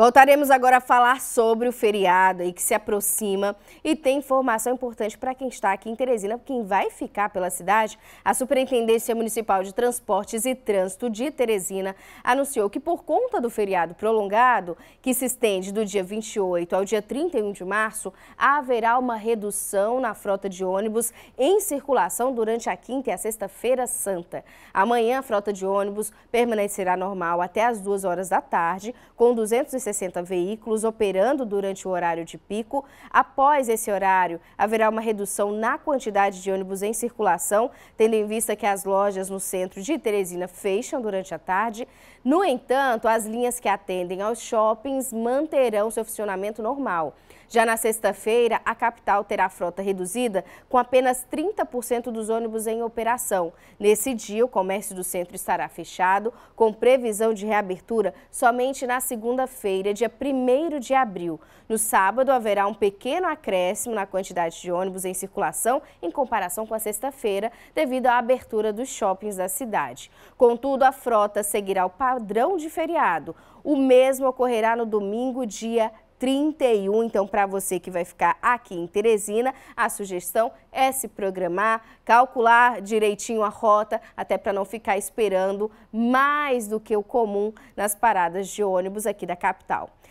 Voltaremos agora a falar sobre o feriado e que se aproxima e tem informação importante para quem está aqui em Teresina, quem vai ficar pela cidade. A Superintendência Municipal de Transportes e Trânsito de Teresina anunciou que por conta do feriado prolongado, que se estende do dia 28 ao dia 31 de março, haverá uma redução na frota de ônibus em circulação durante a quinta e a sexta-feira santa. Amanhã a frota de ônibus permanecerá normal até as 2 horas da tarde, com 260 160 veículos operando durante o horário de pico. Após esse horário, haverá uma redução na quantidade de ônibus em circulação, tendo em vista que as lojas no centro de Teresina fecham durante a tarde. No entanto, as linhas que atendem aos shoppings manterão seu funcionamento normal. Já na sexta-feira, a capital terá frota reduzida com apenas 30% dos ônibus em operação. Nesse dia, o comércio do centro estará fechado, com previsão de reabertura somente na segunda-feira quinta-feira, dia 1 de abril. No sábado, haverá um pequeno acréscimo na quantidade de ônibus em circulação em comparação com a sexta-feira, devido à abertura dos shoppings da cidade. Contudo, a frota seguirá o padrão de feriado. O mesmo ocorrerá no domingo, dia 31. Então, para você que vai ficar aqui em Teresina, a sugestão é se programar, calcular direitinho a rota, até para não ficar esperando mais do que o comum nas paradas de ônibus aqui da capital.